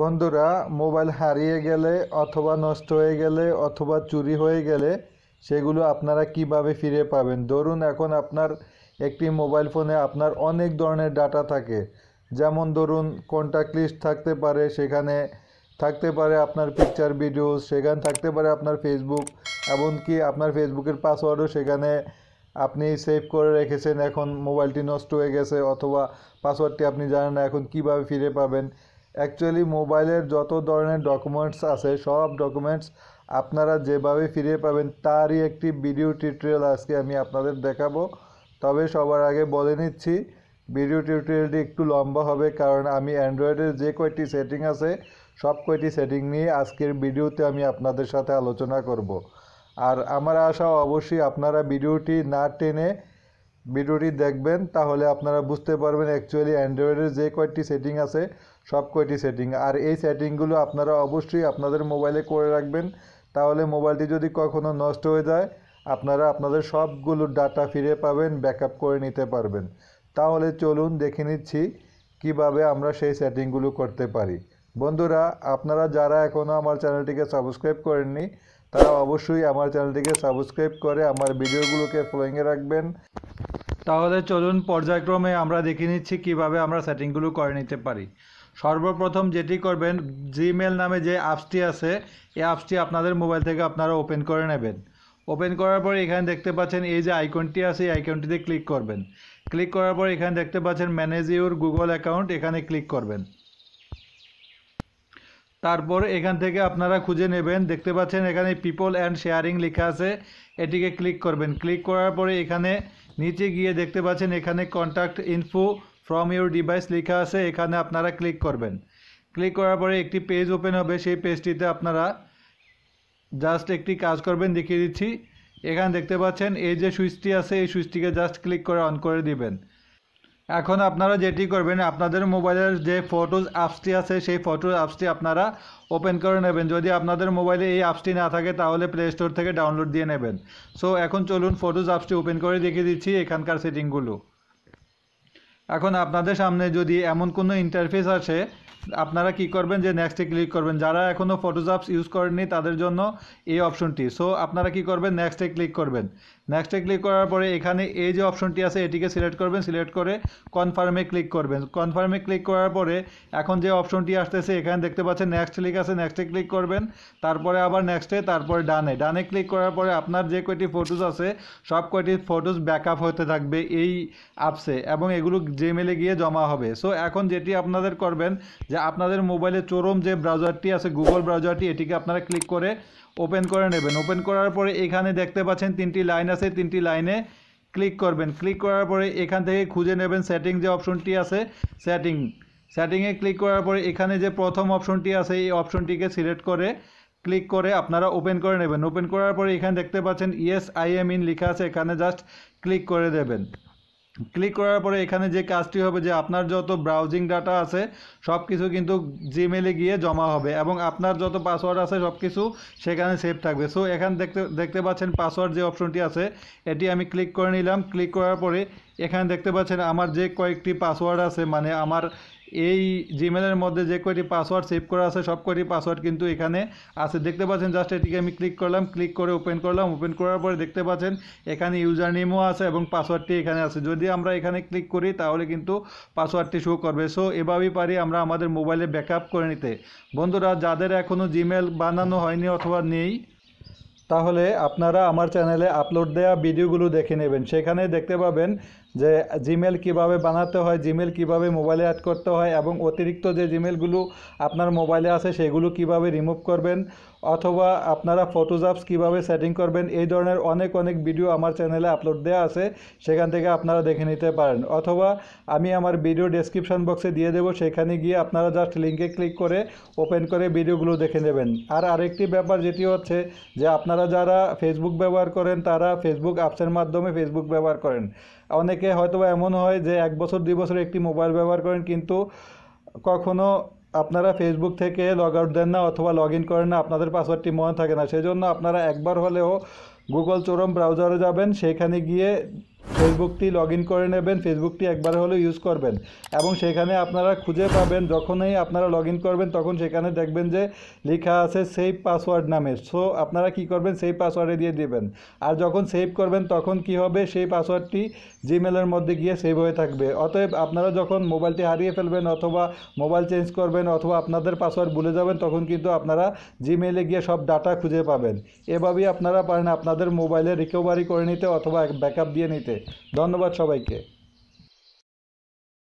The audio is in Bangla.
বন্ধুরা মোবাইল হারিয়ে গেলে অথবা নষ্ট হয়ে গেলে অথবা চুরি হয়ে গেলে সেগুলো আপনারা কিভাবে ফিরে পাবেন ধরুন এখন আপনার একটি মোবাইল ফোনে আপনার অনেক ধরনের ডাটা থাকে যেমন ধরুন কন্ট্যাক্ট লিস্ট থাকতে পারে সেখানে থাকতে পারে আপনার পিকচার ভিডিও সেখানে থাকতে পারে আপনার ফেসবুক এমনকি আপনার ফেসবুকের পাসওয়ার্ডও সেখানে আপনি সেভ করে রেখেছেন এখন মোবাইলটি নষ্ট হয়ে গেছে অথবা পাসওয়ার্ডটি আপনি জানেন না এখন কিভাবে ফিরে পাবেন অ্যাকচুয়ালি মোবাইলের যত ধরনের ডকুমেন্টস আছে সব ডকুমেন্টস আপনারা যেভাবে ফিরে পাবেন তারই একটি ভিডিও টিউটোরিয়াল আজকে আমি আপনাদের দেখাবো তবে সবার আগে বলে নিচ্ছি ভিডিও টিউটোরিয়ালটি একটু লম্বা হবে কারণ আমি অ্যান্ড্রয়েডের যে কয়টি সেটিং আছে সব কয়টি সেটিং নিয়ে আজকের ভিডিওতে আমি আপনাদের সাথে আলোচনা করব আর আমার আশা অবশ্যই আপনারা ভিডিওটি না টেনে ভিডিওটি দেখবেন তাহলে আপনারা বুঝতে পারবেন অ্যাকচুয়ালি অ্যান্ড্রয়েডের যে কয়েকটি সেটিং আছে সব কয়েকটি সেটিং আর এই সেটিংগুলো আপনারা অবশ্যই আপনাদের মোবাইলে করে রাখবেন তাহলে মোবাইলটি যদি কখনও নষ্ট হয়ে যায় আপনারা আপনাদের সবগুলো ডাটা ফিরে পাবেন ব্যাকআপ করে নিতে পারবেন তাহলে চলুন দেখে নিচ্ছি কিভাবে আমরা সেই সেটিংগুলো করতে পারি বন্ধুরা আপনারা যারা এখনও আমার চ্যানেলটিকে সাবস্ক্রাইব করেননি তারা অবশ্যই আমার চ্যানেলটিকে সাবস্ক্রাইব করে আমার ভিডিওগুলোকে ফ্লোয়িংয়ে রাখবেন তাহলে চলুন পর্যায়ক্রমে আমরা দেখে নিচ্ছি কিভাবে আমরা সেটিংগুলো করে নিতে পারি সর্বপ্রথম যেটি করবেন জিমেল নামে যে অ্যাপসটি আছে এই অ্যাপসটি আপনাদের মোবাইল থেকে আপনারা ওপেন করে নেবেন ওপেন করার পরে এখানে দেখতে পাচ্ছেন এই যে আইকনটি আছে এই আইকনটিতে ক্লিক করবেন ক্লিক করার পর এখানে দেখতে পাচ্ছেন ম্যানেজ ইউর গুগল অ্যাকাউন্ট এখানে ক্লিক করবেন তারপর এখান থেকে আপনারা খুঁজে নেবেন দেখতে পাচ্ছেন এখানে পিপল অ্যান্ড শেয়ারিং লেখা আছে এটিকে ক্লিক করবেন ক্লিক করার পরে এখানে নিচে গিয়ে দেখতে পাচ্ছেন এখানে contact info from your device লেখা আছে এখানে আপনারা ক্লিক করবেন ক্লিক করার পরে একটি পেজ ওপেন হবে সেই পেজটিতে আপনারা জাস্ট একটি কাজ করবেন দেখিয়ে দিচ্ছি এখানে দেখতে পাচ্ছেন এই যে সুইচটি আছে এই সুইচটিকে জাস্ট ক্লিক করে অন করে দিবেন এখন আপনারা যেটি করবেন আপনাদের মোবাইলের যে ফটোজ অ্যাপসটি আছে সেই ফটোজ অ্যাপসটি আপনারা ওপেন করে নেবেন যদি আপনাদের মোবাইলে এই অ্যাপসটি না থাকে তাহলে প্লে স্টোর থেকে ডাউনলোড দিয়ে নেবেন সো এখন চলুন ফটোজ অ্যাপসটি ওপেন করে দেখিয়ে দিচ্ছি এখানকার সেটিংগুলো এখন আপনাদের সামনে যদি এমন কোনো ইন্টারফেস আসে আপনারা কি করবেন যে নেক্সটে ক্লিক করবেন যারা এখনও ফটোজাপস ইউজ করেননি তাদের জন্য এই অপশনটি সো আপনারা কি করবেন নেক্সটে ক্লিক করবেন নেক্সটে ক্লিক করার পরে এখানে এই যে অপশনটি আছে এটিকে সিলেক্ট করবেন সিলেক্ট করে কনফার্মে ক্লিক করবেন কনফার্মে ক্লিক করার পরে এখন যে অপশনটি আসতেছে এখানে দেখতে পাচ্ছেন নেক্সট ক্লিক আছে নেক্সটে ক্লিক করবেন তারপরে আবার নেক্সটে তারপরে ডানে ডানে ক্লিক করার পরে আপনার যে কয়টি ফটোজ আছে সব কয়টি ফটোজ ব্যাকআপ হতে থাকবে এই অ্যাপসে এবং এগুলো জিমেলে গিয়ে জমা হবে সো এখন যেটি আপনাদের করবেন যে আপনাদের মোবাইলে চরম যে ব্রাউজারটি আছে গুগল ব্রাউজারটি এটিকে আপনারা ক্লিক করে ওপেন করে নেবেন ওপেন করার পরে এখানে দেখতে পাচ্ছেন তিনটি লাইন আছে তিনটি লাইনে ক্লিক করবেন ক্লিক করার পরে এখান থেকে খুঁজে নেবেন সেটিং যে অপশনটি আছে সেটিং সেটিংয়ে ক্লিক করার পরে এখানে যে প্রথম অপশনটি আছে এই অপশনটিকে সিলেক্ট করে ক্লিক করে আপনারা ওপেন করে নেবেন ওপেন করার পরে এখানে দেখতে পাচ্ছেন ইয়েস আই এম ইন লেখা আছে এখানে জাস্ট ক্লিক করে দেবেন ক্লিক করার পরে এখানে যে কাজটি হবে যে আপনার যত ব্রাউজিং ডাটা আছে সব কিছু কিন্তু জিমেলে গিয়ে জমা হবে এবং আপনার যত পাসওয়ার্ড আছে সব কিছু সেখানে সেভ থাকবে সো এখানে দেখতে দেখতে পাচ্ছেন পাসওয়ার্ড যে অপশনটি আছে এটি আমি ক্লিক করে নিলাম ক্লিক করার পরে এখানে দেখতে পাচ্ছেন আমার যে কয়েকটি পাসওয়ার্ড আছে মানে আমার এই জিমেলের মধ্যে যে কয়টি পাসওয়ার্ড সেভ করা আছে সব কয়টি পাসওয়ার্ড কিন্তু এখানে আছে দেখতে পাচ্ছেন জাস্ট এটিকে আমি ক্লিক করলাম ক্লিক করে ওপেন করলাম ওপেন করার পরে দেখতে পাচ্ছেন এখানে ইউজার নেমও আছে এবং পাসওয়ার্ডটি এখানে আছে যদি আমরা এখানে ক্লিক করি তাহলে কিন্তু পাসওয়ার্ডটি শো করবে সো এভাবেই পারি আমরা আমাদের মোবাইলে ব্যাকআপ করে নিতে বন্ধুরা যাদের এখনও জিমেল বানানো হয়নি অথবা নেই তাহলে আপনারা আমার চ্যানেলে আপলোড দেয়া ভিডিওগুলো দেখে নেবেন সেখানে দেখতে পাবেন যে জিমেল কিভাবে বানাতে হয় জিমেল কিভাবে মোবাইলে অ্যাড করতে হয় এবং অতিরিক্ত যে জিমেলগুলো আপনার মোবাইলে আছে সেগুলো কিভাবে রিমুভ করবেন অথবা আপনারা ফটোজাপস কিভাবে সেটিং করবেন এই ধরনের অনেক অনেক ভিডিও আমার চ্যানেলে আপলোড দেওয়া আছে সেখান থেকে আপনারা দেখে নিতে পারেন অথবা আমি আমার ভিডিও ডেসক্রিপশন বক্সে দিয়ে দেবো সেখানে গিয়ে আপনারা জাস্ট লিঙ্কে ক্লিক করে ওপেন করে ভিডিওগুলো দেখে নেবেন আর আরেকটি ব্যাপার যেটি হচ্ছে যে আপনারা আপনারা যারা ফেসবুক ব্যবহার করেন তারা ফেসবুক অ্যাপসের মাধ্যমে ফেসবুক ব্যবহার করেন অনেকে হয়তো এমন হয় যে এক বছর দুই বছর একটি মোবাইল ব্যবহার করেন কিন্তু কখনো আপনারা ফেসবুক থেকে লগ আউট দেন না অথবা লগ ইন করেন না আপনাদের পাসওয়ার্ডটি মনে থাকে না সেজন্য আপনারা একবার হলেও গুগল চোরম ব্রাউজারে যাবেন সেখানে গিয়ে ফেসবুকটি লগ ইন করে নেবেন ফেসবুকটি একবার হলেও ইউজ করবেন এবং সেখানে আপনারা খুঁজে পাবেন যখনই আপনারা লগ ইন করবেন তখন সেখানে দেখবেন যে লেখা আছে সেভ পাসওয়ার্ড নামে সো আপনারা কি করবেন সেই পাসওয়ার্ডে দিয়ে দেবেন আর যখন সেভ করবেন তখন কি হবে সেই পাসওয়ার্ডটি জিমেলের মধ্যে গিয়ে সেভ হয়ে থাকবে অতএব আপনারা যখন মোবাইলটি হারিয়ে ফেলবেন অথবা মোবাইল চেঞ্জ করবেন অথবা আপনাদের পাসওয়ার্ড ভুলে যাবেন তখন কিন্তু আপনারা জিমেলে গিয়ে সব ডাটা খুঁজে পাবেন এভাবেই আপনারা পারেন আপনাদের মোবাইলে রিকভারি করে নিতে অথবা ব্যাকআপ দিয়ে নিতে ধন্যবাদ সবাইকে